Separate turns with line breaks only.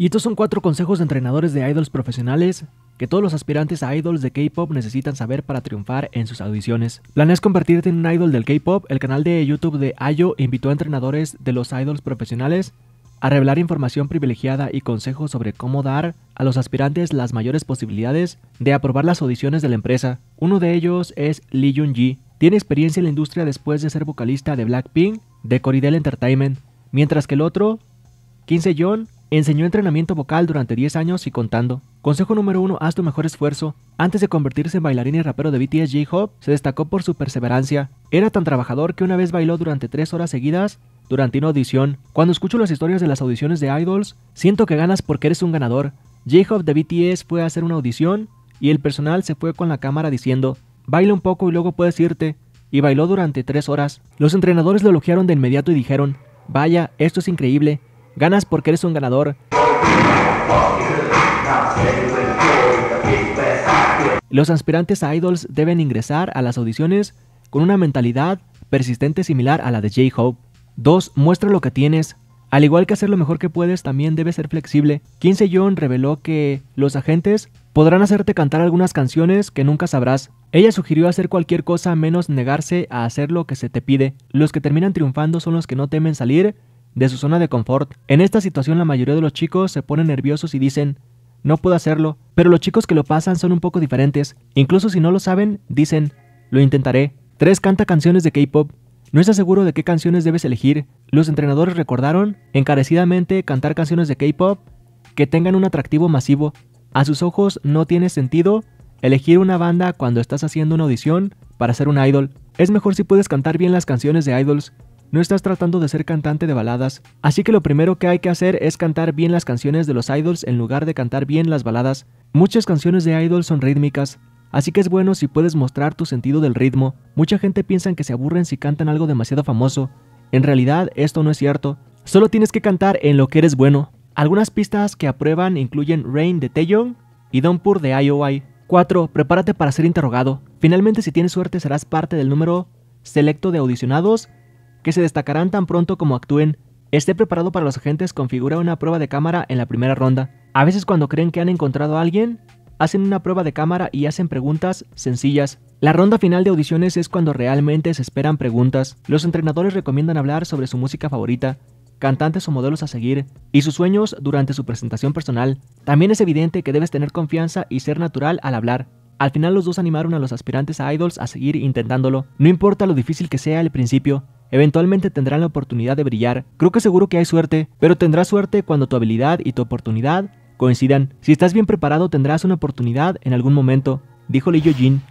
Y estos son cuatro consejos de entrenadores de idols profesionales que todos los aspirantes a idols de K-pop necesitan saber para triunfar en sus audiciones. ¿Planes convertirte en un idol del K-pop? El canal de YouTube de Ayo invitó a entrenadores de los idols profesionales a revelar información privilegiada y consejos sobre cómo dar a los aspirantes las mayores posibilidades de aprobar las audiciones de la empresa. Uno de ellos es Lee Jun-ji. Tiene experiencia en la industria después de ser vocalista de Blackpink de Coridel Entertainment, mientras que el otro, 15 John, Enseñó entrenamiento vocal durante 10 años y contando. Consejo número 1, haz tu mejor esfuerzo. Antes de convertirse en bailarín y rapero de BTS J-Hope, se destacó por su perseverancia. Era tan trabajador que una vez bailó durante 3 horas seguidas durante una audición. Cuando escucho las historias de las audiciones de idols, siento que ganas porque eres un ganador. J-Hope de BTS fue a hacer una audición y el personal se fue con la cámara diciendo, baila un poco y luego puedes irte. Y bailó durante tres horas. Los entrenadores lo elogiaron de inmediato y dijeron, vaya, esto es increíble, Ganas porque eres un ganador. Los aspirantes a idols deben ingresar a las audiciones con una mentalidad persistente similar a la de J-Hope. 2. Muestra lo que tienes. Al igual que hacer lo mejor que puedes, también debes ser flexible. 15 John reveló que los agentes podrán hacerte cantar algunas canciones que nunca sabrás. Ella sugirió hacer cualquier cosa menos negarse a hacer lo que se te pide. Los que terminan triunfando son los que no temen salir de su zona de confort. En esta situación la mayoría de los chicos se ponen nerviosos y dicen, no puedo hacerlo, pero los chicos que lo pasan son un poco diferentes. Incluso si no lo saben, dicen, lo intentaré. 3. Canta canciones de K-Pop. No estás seguro de qué canciones debes elegir. Los entrenadores recordaron encarecidamente cantar canciones de K-Pop que tengan un atractivo masivo. A sus ojos no tiene sentido elegir una banda cuando estás haciendo una audición para ser un idol. Es mejor si puedes cantar bien las canciones de idols no estás tratando de ser cantante de baladas, así que lo primero que hay que hacer es cantar bien las canciones de los idols en lugar de cantar bien las baladas. Muchas canciones de idols son rítmicas, así que es bueno si puedes mostrar tu sentido del ritmo. Mucha gente piensa que se aburren si cantan algo demasiado famoso. En realidad, esto no es cierto. Solo tienes que cantar en lo que eres bueno. Algunas pistas que aprueban incluyen Rain de Taeyong y Don't Pur de IOI. 4. Prepárate para ser interrogado. Finalmente, si tienes suerte, serás parte del número selecto de audicionados que se destacarán tan pronto como actúen. Esté preparado para los agentes configura una prueba de cámara en la primera ronda. A veces cuando creen que han encontrado a alguien, hacen una prueba de cámara y hacen preguntas sencillas. La ronda final de audiciones es cuando realmente se esperan preguntas. Los entrenadores recomiendan hablar sobre su música favorita, cantantes o modelos a seguir, y sus sueños durante su presentación personal. También es evidente que debes tener confianza y ser natural al hablar. Al final los dos animaron a los aspirantes a idols a seguir intentándolo, no importa lo difícil que sea al principio, Eventualmente tendrán la oportunidad de brillar. Creo que seguro que hay suerte, pero tendrás suerte cuando tu habilidad y tu oportunidad coincidan. Si estás bien preparado tendrás una oportunidad en algún momento, dijo Li Jin